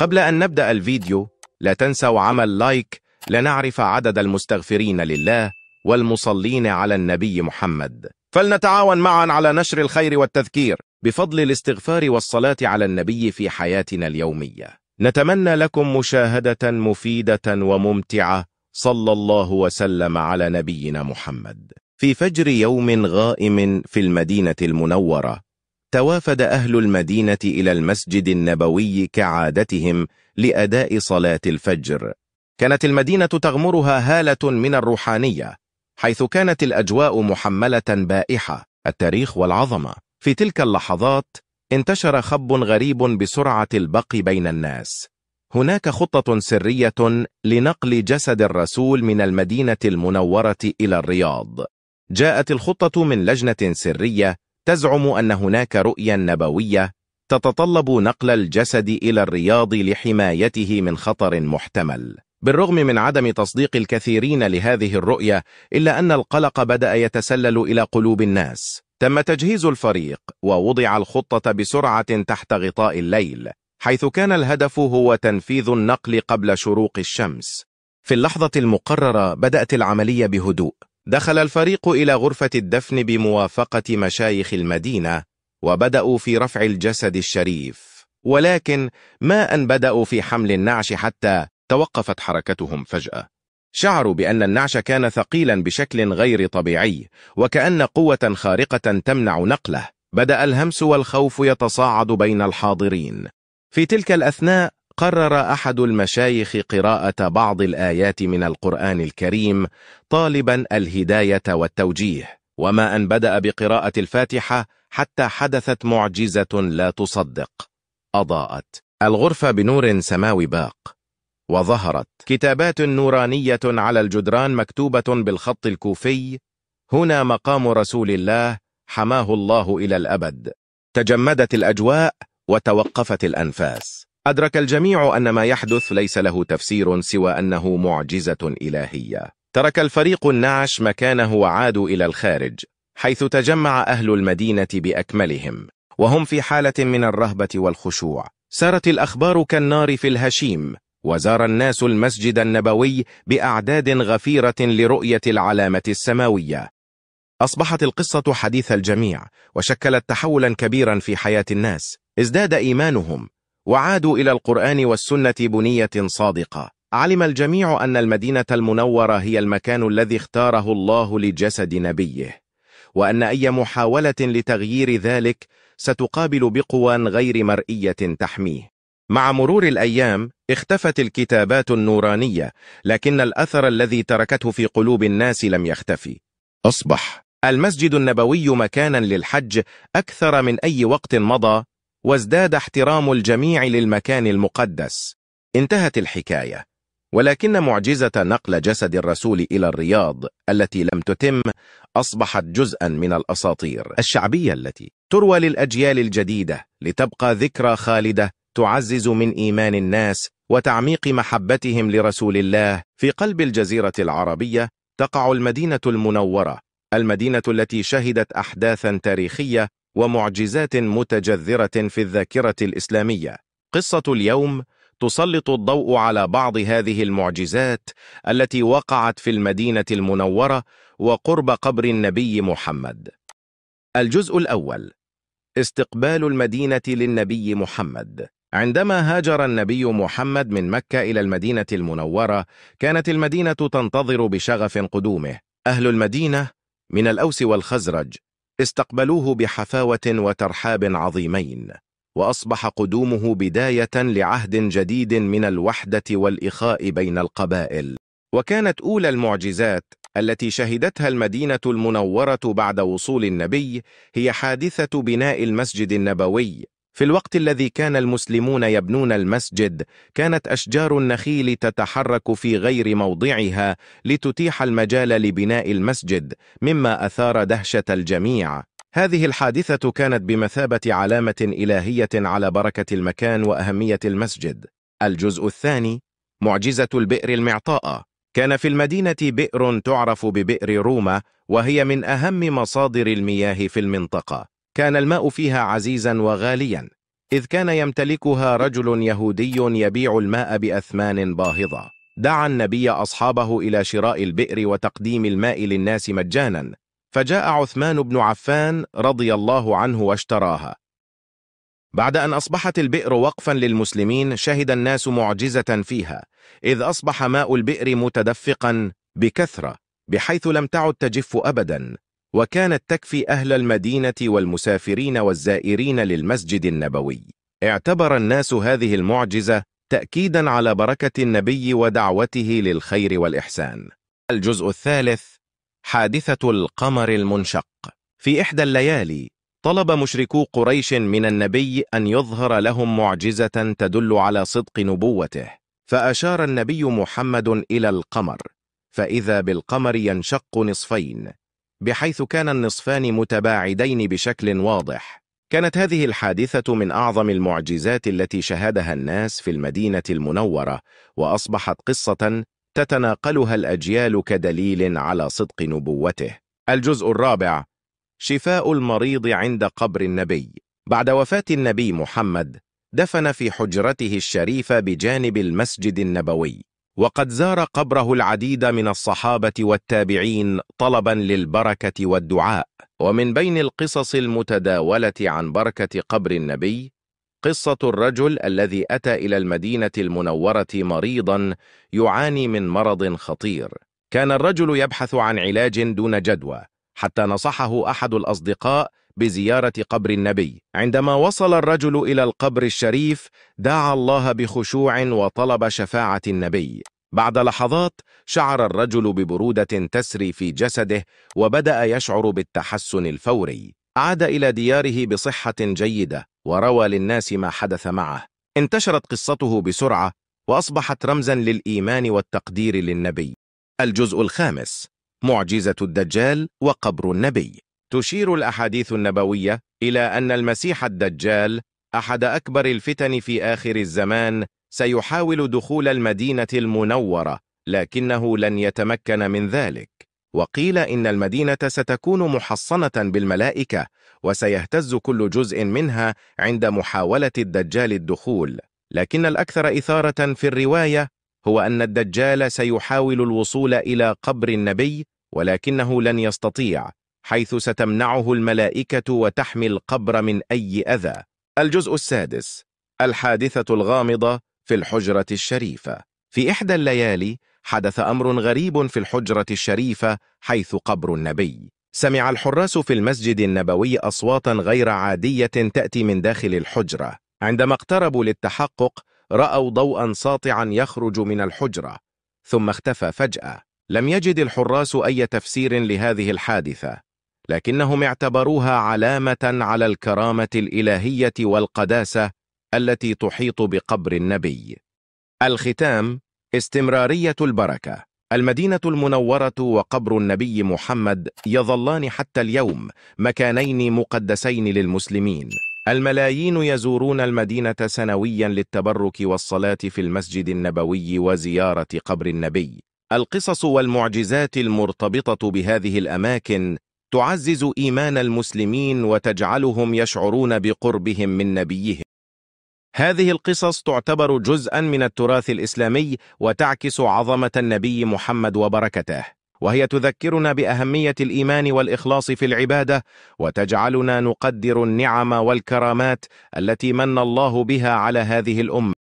قبل أن نبدأ الفيديو لا تنسوا عمل لايك لنعرف عدد المستغفرين لله والمصلين على النبي محمد فلنتعاون معا على نشر الخير والتذكير بفضل الاستغفار والصلاة على النبي في حياتنا اليومية نتمنى لكم مشاهدة مفيدة وممتعة صلى الله وسلم على نبينا محمد في فجر يوم غائم في المدينة المنورة توافد أهل المدينة إلى المسجد النبوي كعادتهم لأداء صلاة الفجر كانت المدينة تغمرها هالة من الروحانية حيث كانت الأجواء محملة بائحة التاريخ والعظمة في تلك اللحظات انتشر خب غريب بسرعة البق بين الناس هناك خطة سرية لنقل جسد الرسول من المدينة المنورة إلى الرياض جاءت الخطة من لجنة سرية تزعم أن هناك رؤيا نبوية تتطلب نقل الجسد إلى الرياض لحمايته من خطر محتمل بالرغم من عدم تصديق الكثيرين لهذه الرؤية إلا أن القلق بدأ يتسلل إلى قلوب الناس تم تجهيز الفريق ووضع الخطة بسرعة تحت غطاء الليل حيث كان الهدف هو تنفيذ النقل قبل شروق الشمس في اللحظة المقررة بدأت العملية بهدوء دخل الفريق إلى غرفة الدفن بموافقة مشايخ المدينة وبدأوا في رفع الجسد الشريف ولكن ما أن بدأوا في حمل النعش حتى توقفت حركتهم فجأة شعروا بأن النعش كان ثقيلا بشكل غير طبيعي وكأن قوة خارقة تمنع نقله بدأ الهمس والخوف يتصاعد بين الحاضرين في تلك الأثناء قرر أحد المشايخ قراءة بعض الآيات من القرآن الكريم طالبا الهداية والتوجيه وما أن بدأ بقراءة الفاتحة حتى حدثت معجزة لا تصدق أضاءت الغرفة بنور سماوي باق وظهرت كتابات نورانية على الجدران مكتوبة بالخط الكوفي هنا مقام رسول الله حماه الله إلى الأبد تجمدت الأجواء وتوقفت الأنفاس أدرك الجميع أن ما يحدث ليس له تفسير سوى أنه معجزة إلهية ترك الفريق النعش مكانه وعادوا إلى الخارج حيث تجمع أهل المدينة بأكملهم وهم في حالة من الرهبة والخشوع سارت الأخبار كالنار في الهشيم وزار الناس المسجد النبوي بأعداد غفيرة لرؤية العلامة السماوية أصبحت القصة حديث الجميع وشكلت تحولا كبيرا في حياة الناس ازداد إيمانهم وعادوا إلى القرآن والسنة بنية صادقة علم الجميع أن المدينة المنورة هي المكان الذي اختاره الله لجسد نبيه وأن أي محاولة لتغيير ذلك ستقابل بقوى غير مرئية تحميه مع مرور الأيام اختفت الكتابات النورانية لكن الأثر الذي تركته في قلوب الناس لم يختفي أصبح المسجد النبوي مكانا للحج أكثر من أي وقت مضى وازداد احترام الجميع للمكان المقدس انتهت الحكاية ولكن معجزة نقل جسد الرسول إلى الرياض التي لم تتم أصبحت جزءا من الأساطير الشعبية التي تروى للأجيال الجديدة لتبقى ذكرى خالدة تعزز من إيمان الناس وتعميق محبتهم لرسول الله في قلب الجزيرة العربية تقع المدينة المنورة المدينة التي شهدت أحداثا تاريخية ومعجزات متجذرة في الذاكرة الإسلامية قصة اليوم تسلط الضوء على بعض هذه المعجزات التي وقعت في المدينة المنورة وقرب قبر النبي محمد الجزء الأول استقبال المدينة للنبي محمد عندما هاجر النبي محمد من مكة إلى المدينة المنورة كانت المدينة تنتظر بشغف قدومه أهل المدينة من الأوس والخزرج استقبلوه بحفاوة وترحاب عظيمين وأصبح قدومه بداية لعهد جديد من الوحدة والإخاء بين القبائل وكانت أولى المعجزات التي شهدتها المدينة المنورة بعد وصول النبي هي حادثة بناء المسجد النبوي في الوقت الذي كان المسلمون يبنون المسجد كانت أشجار النخيل تتحرك في غير موضعها لتتيح المجال لبناء المسجد مما أثار دهشة الجميع هذه الحادثة كانت بمثابة علامة إلهية على بركة المكان وأهمية المسجد الجزء الثاني معجزة البئر المعطاء كان في المدينة بئر تعرف ببئر روما وهي من أهم مصادر المياه في المنطقة كان الماء فيها عزيزا وغاليا إذ كان يمتلكها رجل يهودي يبيع الماء بأثمان باهظة دعا النبي أصحابه إلى شراء البئر وتقديم الماء للناس مجانا فجاء عثمان بن عفان رضي الله عنه واشتراها بعد أن أصبحت البئر وقفا للمسلمين شهد الناس معجزة فيها إذ أصبح ماء البئر متدفقا بكثرة بحيث لم تعد تجف أبدا وكانت تكفي أهل المدينة والمسافرين والزائرين للمسجد النبوي اعتبر الناس هذه المعجزة تأكيدا على بركة النبي ودعوته للخير والإحسان الجزء الثالث حادثة القمر المنشق في إحدى الليالي طلب مشركو قريش من النبي أن يظهر لهم معجزة تدل على صدق نبوته فأشار النبي محمد إلى القمر فإذا بالقمر ينشق نصفين بحيث كان النصفان متباعدين بشكل واضح كانت هذه الحادثة من أعظم المعجزات التي شهدها الناس في المدينة المنورة وأصبحت قصة تتناقلها الأجيال كدليل على صدق نبوته الجزء الرابع شفاء المريض عند قبر النبي بعد وفاة النبي محمد دفن في حجرته الشريفة بجانب المسجد النبوي وقد زار قبره العديد من الصحابة والتابعين طلبا للبركة والدعاء ومن بين القصص المتداولة عن بركة قبر النبي قصة الرجل الذي أتى إلى المدينة المنورة مريضا يعاني من مرض خطير كان الرجل يبحث عن علاج دون جدوى حتى نصحه أحد الأصدقاء بزيارة قبر النبي عندما وصل الرجل إلى القبر الشريف دعا الله بخشوع وطلب شفاعة النبي بعد لحظات شعر الرجل ببرودة تسري في جسده وبدأ يشعر بالتحسن الفوري عاد إلى دياره بصحة جيدة وروى للناس ما حدث معه انتشرت قصته بسرعة وأصبحت رمزا للإيمان والتقدير للنبي الجزء الخامس معجزة الدجال وقبر النبي تشير الأحاديث النبوية إلى أن المسيح الدجال أحد أكبر الفتن في آخر الزمان سيحاول دخول المدينة المنورة لكنه لن يتمكن من ذلك وقيل إن المدينة ستكون محصنة بالملائكة وسيهتز كل جزء منها عند محاولة الدجال الدخول لكن الأكثر إثارة في الرواية هو أن الدجال سيحاول الوصول إلى قبر النبي ولكنه لن يستطيع حيث ستمنعه الملائكة وتحمي القبر من أي أذى الجزء السادس الحادثة الغامضة في الحجرة الشريفة في إحدى الليالي حدث أمر غريب في الحجرة الشريفة حيث قبر النبي سمع الحراس في المسجد النبوي أصواتا غير عادية تأتي من داخل الحجرة عندما اقتربوا للتحقق رأوا ضوءا ساطعا يخرج من الحجرة ثم اختفى فجأة لم يجد الحراس أي تفسير لهذه الحادثة لكنهم اعتبروها علامة على الكرامة الإلهية والقداسة التي تحيط بقبر النبي الختام استمرارية البركة المدينة المنورة وقبر النبي محمد يظلان حتى اليوم مكانين مقدسين للمسلمين الملايين يزورون المدينة سنويا للتبرك والصلاة في المسجد النبوي وزيارة قبر النبي القصص والمعجزات المرتبطة بهذه الأماكن تعزز إيمان المسلمين وتجعلهم يشعرون بقربهم من نبيهم هذه القصص تعتبر جزءا من التراث الإسلامي وتعكس عظمة النبي محمد وبركته وهي تذكرنا بأهمية الإيمان والإخلاص في العبادة وتجعلنا نقدر النعم والكرامات التي من الله بها على هذه الأمة